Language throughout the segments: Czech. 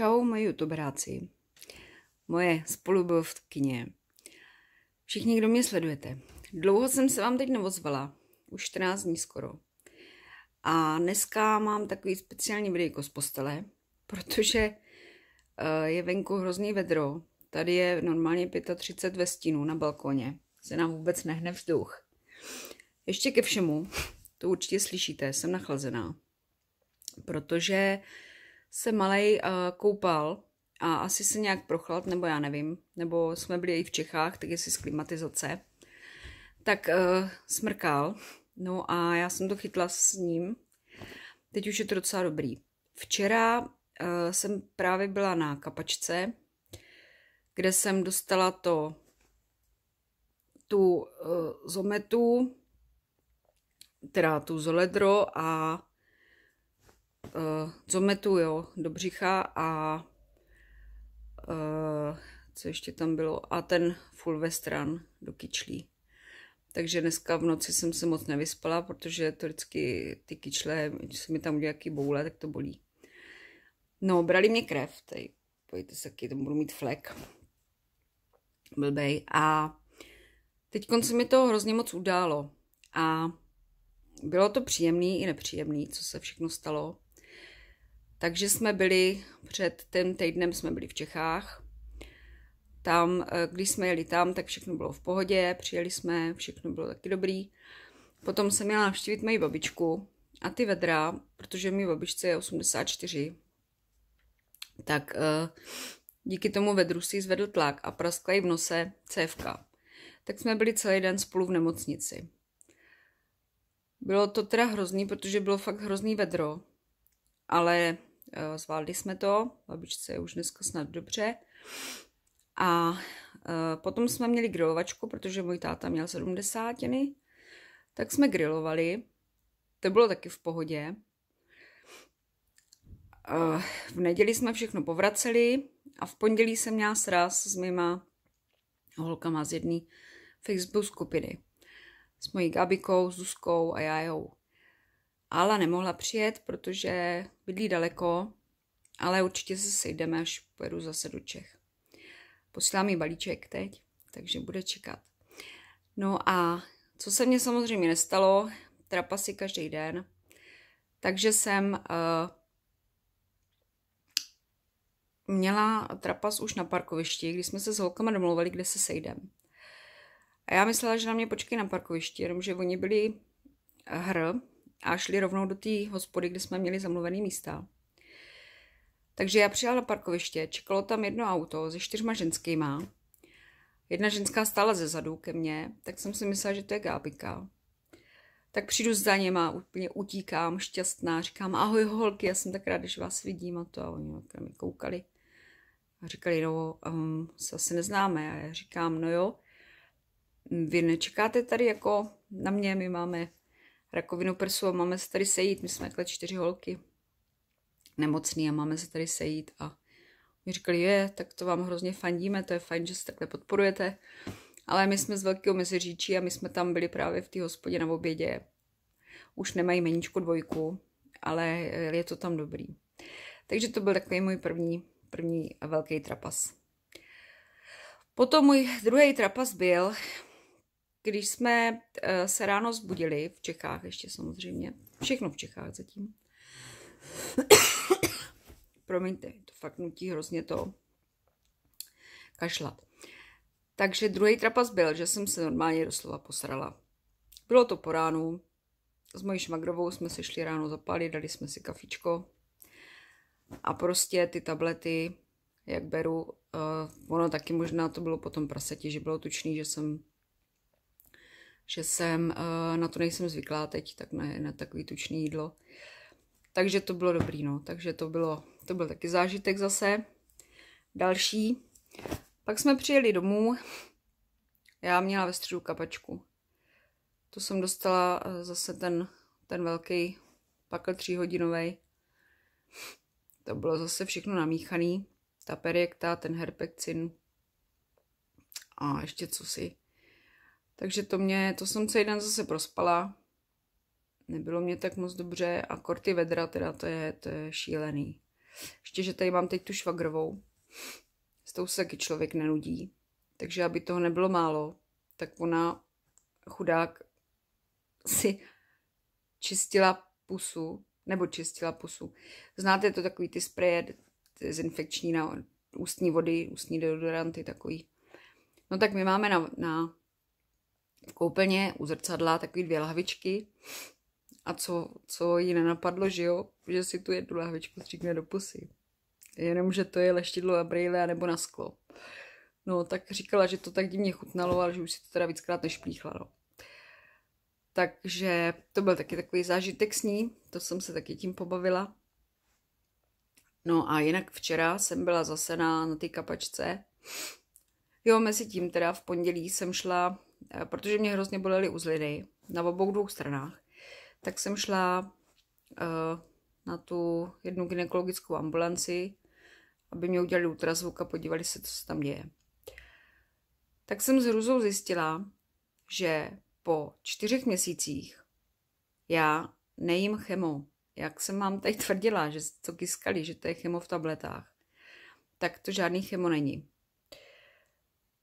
Čau, moji youtuberáci, moje spolubovkyně, všichni, kdo mě sledujete. Dlouho jsem se vám teď neozvala, už 14 dní skoro. A dneska mám takový speciální videjko z postele, protože eh, je venku hrozný vedro. Tady je normálně 35 ve stínu na balkoně. Se nám vůbec nehne vzduch. Ještě ke všemu, to určitě slyšíte, jsem nachlazená. Protože uh, se malej uh, koupal a asi se nějak prochlad, nebo já nevím, nebo jsme byli i v Čechách, tak jestli z klimatizace, tak uh, smrkal. No a já jsem to chytla s ním. Teď už je to docela dobrý. Včera uh, jsem právě byla na kapačce, kde jsem dostala to tu uh, zometu, teda tu zoledro a uh, zometu, jo, do břicha a uh, co ještě tam bylo, a ten western do kyčlí. Takže dneska v noci jsem se moc nevyspala, protože to vždycky ty kyčle, když se mi tam udělá jaký boule, tak to bolí. No, brali mě krev, tady, pojďte se, jaký to budu mít flek. Blbej. A teď se mi to hrozně moc událo. A bylo to příjemný i nepříjemný, co se všechno stalo. Takže jsme byli, před tím týdnem jsme byli v Čechách. Tam, eh, když jsme jeli tam, tak všechno bylo v pohodě, přijeli jsme, všechno bylo taky dobrý. Potom jsem měla navštívit moji babičku a ty vedra, protože mi babičce je 84, tak eh, díky tomu vedru si zvedl tlak a praskla jí v nose cévka. Tak jsme byli celý den spolu v nemocnici. Bylo to teda hrozný, protože bylo fakt hrozný vedro, ale Eh, zvládli jsme to, babičce je už dneska snad dobře. A eh, potom jsme měli grilovačku, protože můj táta měl 70, tak jsme grilovali. To bylo taky v pohodě. Eh, v neděli jsme všechno povraceli a v pondělí jsem měla sraz s mýma holkama z jedné Facebook skupiny. S mojí Gabikou, s Zuzkou a já jou. Ala nemohla přijet, protože bydlí daleko, ale určitě se sejdeme, až pojedu zase do Čech. Posílám jí balíček teď, takže bude čekat. No a co se mně samozřejmě nestalo, trapasy každý den, takže jsem uh, měla trapas už na parkovišti, když jsme se s holkama domluvili, kde se sejdeme. A já myslela, že na mě počkej na parkovišti, jenomže oni byli eh, hr, a šli rovnou do té hospody, kde jsme měli zamluvený místa. Takže já přijela na parkoviště, čekalo tam jedno auto se čtyřma ženskýma. Jedna ženská stála ze zadu ke mně, tak jsem si myslela, že to je Gábika. Tak přijdu za něma, úplně utíkám, šťastná, říkám, ahoj holky, já jsem tak ráda, že vás vidím a to. A oni na mě koukali a říkali, no, um, ehm, se asi neznáme. A já říkám, no jo, vy nečekáte tady jako na mě, my máme rakovinu prsu a máme se tady sejít. My jsme takhle čtyři holky nemocný a máme se tady sejít. A my říkali, je, tak to vám hrozně fandíme, to je fajn, že se takhle podporujete. Ale my jsme z Velkého Meziříčí a my jsme tam byli právě v té hospodě na obědě. Už nemají meničku dvojku, ale je to tam dobrý. Takže to byl takový můj první, první velký trapas. Potom můj druhý trapas byl, když jsme eh, se ráno zbudili, v Čechách ještě samozřejmě, všechno v Čechách zatím, promiňte, to fakt nutí hrozně to kašlat. Takže druhý trapas byl, že jsem se normálně doslova posrala. Bylo to po ránu, s mojí šmagrovou jsme se šli ráno zapálit, dali jsme si kafičko a prostě ty tablety, jak beru, uh, ono taky možná to bylo potom praseti, že bylo tučný, že jsem že jsem eh, na to nejsem zvyklá teď, tak na, na takový tučný jídlo. Takže to bylo dobrý, no. Takže to, bylo, to byl taky zážitek zase. Další. Pak jsme přijeli domů. Já měla ve středu kapačku. To jsem dostala eh, zase ten, ten velký pakl tříhodinový. To bylo zase všechno namíchaný. Ta periekta, ten herpekcin a ještě co si. Takže to mě, to jsem celý den zase prospala. Nebylo mě tak moc dobře a korty vedra, teda to je, to je šílený. Ještě, že tady mám teď tu švagrovou. S tou se taky člověk nenudí. Takže aby toho nebylo málo, tak ona chudák si čistila pusu, nebo čistila pusu. Znáte to takový ty spreje zinfekční na ústní vody, ústní deodoranty takový. No tak my máme na, na koupelně u zrcadla, takový dvě lahvičky. A co, co jí nenapadlo, že jo, že si tu jednu lahvičku stříkne do pusy. Jenom, že to je leštidlo a brýle, nebo na sklo. No, tak říkala, že to tak divně chutnalo, ale že už si to teda víckrát nešplíchla, no. Takže to byl taky takový zážitek s ní, to jsem se taky tím pobavila. No a jinak včera jsem byla zase na, na té kapačce. Jo, mezi tím teda v pondělí jsem šla Eh, protože mě hrozně bolely uzliny na obou dvou stranách, tak jsem šla eh, na tu jednu gynekologickou ambulanci, aby mě udělali ultrazvuk a podívali se, co se tam děje. Tak jsem s hruzou zjistila, že po čtyřech měsících já nejím chemo. Jak jsem vám tady tvrdila, že to kiskali, že to je chemo v tabletách, tak to žádný chemo není.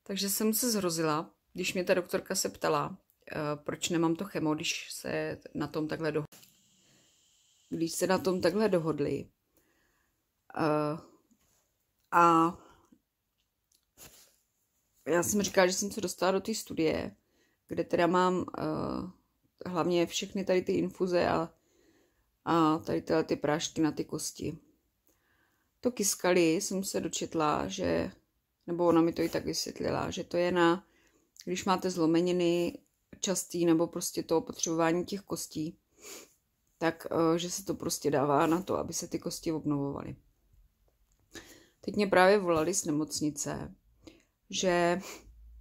Takže jsem se zhrozila, když mě ta doktorka se ptala, eh, proč nemám to chemo, když se na tom takhle dohodli. Když se na tom takhle dohodli. Eh, a já jsem říkala, že jsem se dostala do té studie, kde teda mám eh, hlavně všechny tady ty infuze a, a tady tyhle ty prášky na ty kosti. To kiskali jsem se dočetla, že, nebo ona mi to i tak vysvětlila, že to je na když máte zlomeniny častý nebo prostě to opotřebování těch kostí, tak eh, že se to prostě dává na to, aby se ty kosti obnovovaly. Teď mě právě volali z nemocnice, že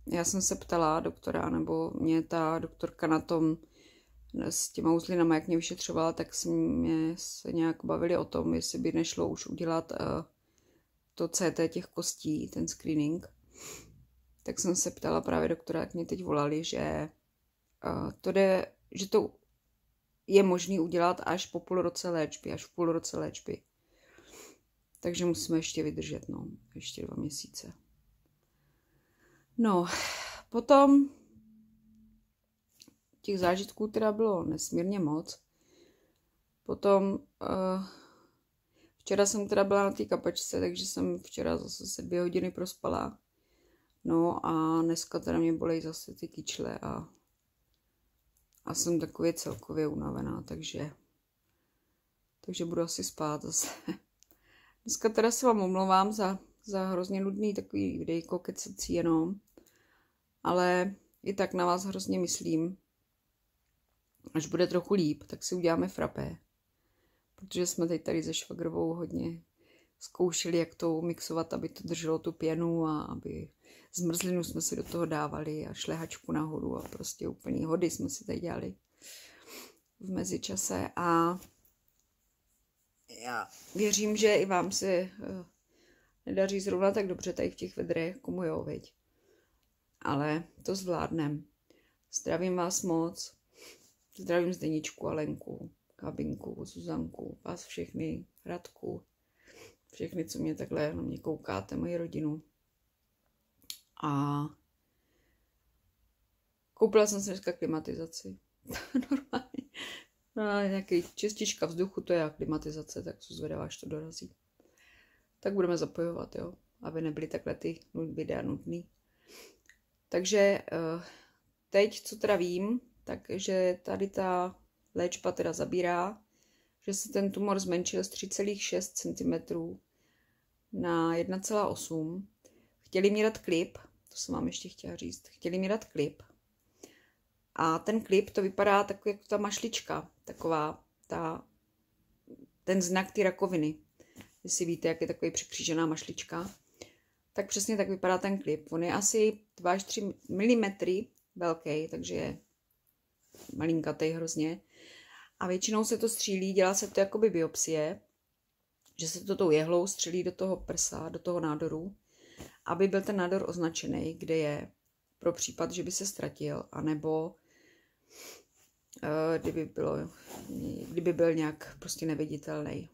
já jsem se ptala doktora, nebo mě ta doktorka na tom eh, s těma uzlinama, jak mě vyšetřovala, tak se mě se nějak bavili o tom, jestli by nešlo už udělat eh, to CT těch kostí, ten screening tak jsem se ptala právě doktora, jak mě teď volali, že eh, to jde, že to je možné udělat až po půl roce léčby, až v půl roce léčby. Takže musíme ještě vydržet, no, ještě dva měsíce. No, potom těch zážitků teda bylo nesmírně moc. Potom uh, včera jsem teda byla na té kapačce, takže jsem včera zase se dvě hodiny prospala. No a dneska teda mě bolej zase ty kyčle a, a jsem takově celkově unavená, takže, takže budu asi spát zase. Dneska teda se vám omlouvám za, za hrozně nudný takový videjko kecací jenom, ale i tak na vás hrozně myslím. Až bude trochu líp, tak si uděláme frapé, protože jsme teď tady ze švagrovou hodně zkoušeli, jak to mixovat, aby to drželo tu pěnu a aby zmrzlinu jsme si do toho dávali a šlehačku nahoru a prostě úplný hody jsme si tady dělali v mezičase a já věřím, že i vám se eh, nedaří zrovna tak dobře tady v těch vedrech, komu jako jo, veď. Ale to zvládnem. Zdravím vás moc. Zdravím Zdeničku, Alenku, Kabinku, Zuzanku, vás všechny, Radku, všechny, co mě takhle na mě koukáte, moji rodinu. A koupila jsem si dneska klimatizaci. Normálně. No, nějaký čistička vzduchu, to je klimatizace, tak se zvedá, až to dorazí. Tak budeme zapojovat, jo, aby nebyly takhle ty videa nudný. Takže eh, teď, co teda vím, takže tady ta léčba teda zabírá že se ten tumor zmenšil z 3,6 cm na 1,8. Chtěli mi dát klip, to jsem vám ještě chtěla říct, chtěli mi dát klip. A ten klip, to vypadá tak jako ta mašlička, taková ta, ten znak ty rakoviny. Jestli víte, jak je takový překřížená mašlička. Tak přesně tak vypadá ten klip. On je asi 2 až 3 mm velký, takže je malinkatej hrozně a většinou se to střílí, dělá se to jakoby biopsie, že se to tou jehlou střílí do toho prsa, do toho nádoru, aby byl ten nádor označený, kde je pro případ, že by se ztratil, anebo eh, kdyby, bylo, kdyby byl nějak prostě neviditelný.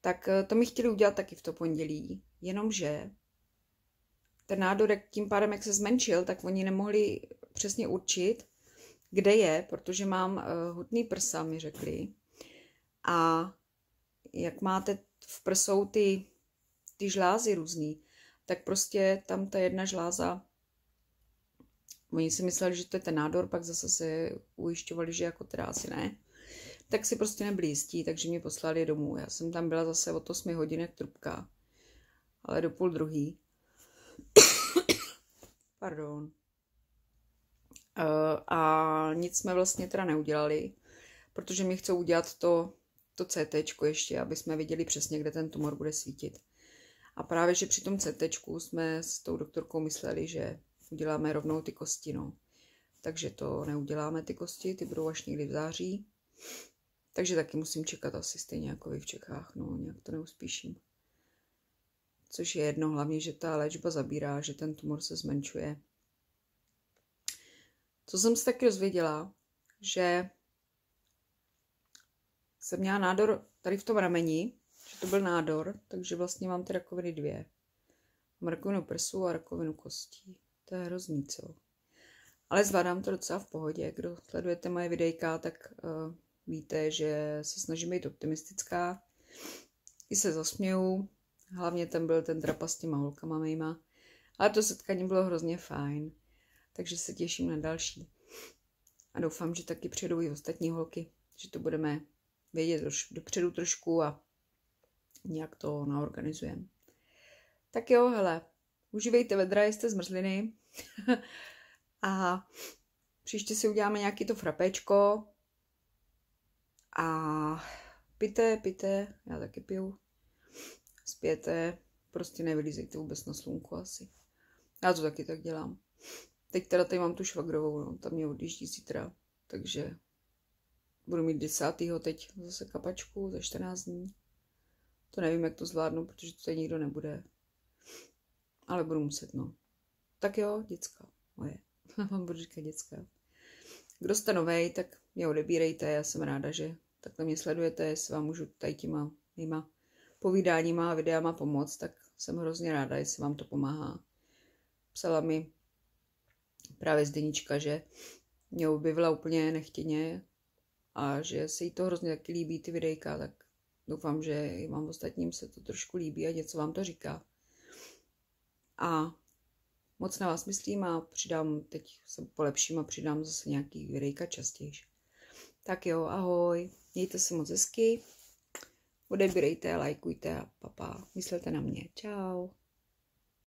Tak eh, to mi chtěli udělat taky v to pondělí, jenomže ten nádor, tím pádem, jak se zmenšil, tak oni nemohli přesně určit, kde je, protože mám eh, hutný prsa, mi řekli. A jak máte v prsou ty, ty žlázy různý, tak prostě tam ta jedna žláza, oni si mysleli, že to je ten nádor, pak zase se ujišťovali, že jako teda asi ne, tak si prostě nebyli jistí, takže mě poslali domů. Já jsem tam byla zase od 8 hodin jak trubka, ale do půl druhý. Pardon. Eh, a nic jsme vlastně teda neudělali, protože mi chcou udělat to, to CT ještě, aby jsme viděli přesně, kde ten tumor bude svítit. A právě, že při tom CT jsme s tou doktorkou mysleli, že uděláme rovnou ty kosti, no. Takže to neuděláme ty kosti, ty budou až někdy v září. Takže taky musím čekat asi stejně jako vy v Čechách, no, nějak to neuspíším. Což je jedno, hlavně, že ta léčba zabírá, že ten tumor se zmenšuje. Co jsem se taky dozvěděla, že jsem měla nádor tady v tom rameni, že to byl nádor, takže vlastně mám ty rakoviny dvě. Mám rakovinu prsu a rakovinu kostí. To je hrozný, co? Ale zvládám to docela v pohodě. Kdo sledujete moje videjka, tak uh, víte, že se snažím být optimistická. I se zasměju. Hlavně tam byl ten trapas s těma holkama mýma. Ale to setkání bylo hrozně fajn takže se těším na další. A doufám, že taky přijdou i ostatní holky, že to budeme vědět troš- dopředu trošku a nějak to naorganizujeme. Tak jo, hele, užívejte vedra, jste zmrzliny a příště si uděláme nějaký to frapečko a pité, pité, já taky piju, spěte, prostě nevylízejte vůbec na slunku asi. Já to taky tak dělám. Teď teda tady mám tu švagrovou, no, tam mě odjíždí zítra, takže budu mít 10. teď zase kapačku za 14 dní. To nevím, jak to zvládnu, protože to tady nikdo nebude. Ale budu muset, no. Tak jo, děcka moje. Vám budu říkat děcka. Kdo jste novej, tak mě odebírejte, já jsem ráda, že takhle mě sledujete, jestli vám můžu tady těma mýma povídáníma a videama pomoct, tak jsem hrozně ráda, jestli vám to pomáhá. Psala mi právě Zdenička, že mě objevila úplně nechtěně a že se jí to hrozně taky líbí, ty videjka, tak doufám, že i vám ostatním se to trošku líbí a něco vám to říká. A moc na vás myslím a přidám, teď se polepším a přidám zase nějaký videjka častěji. Tak jo, ahoj, mějte se moc hezky, odebírejte, lajkujte a papa, myslete na mě, čau.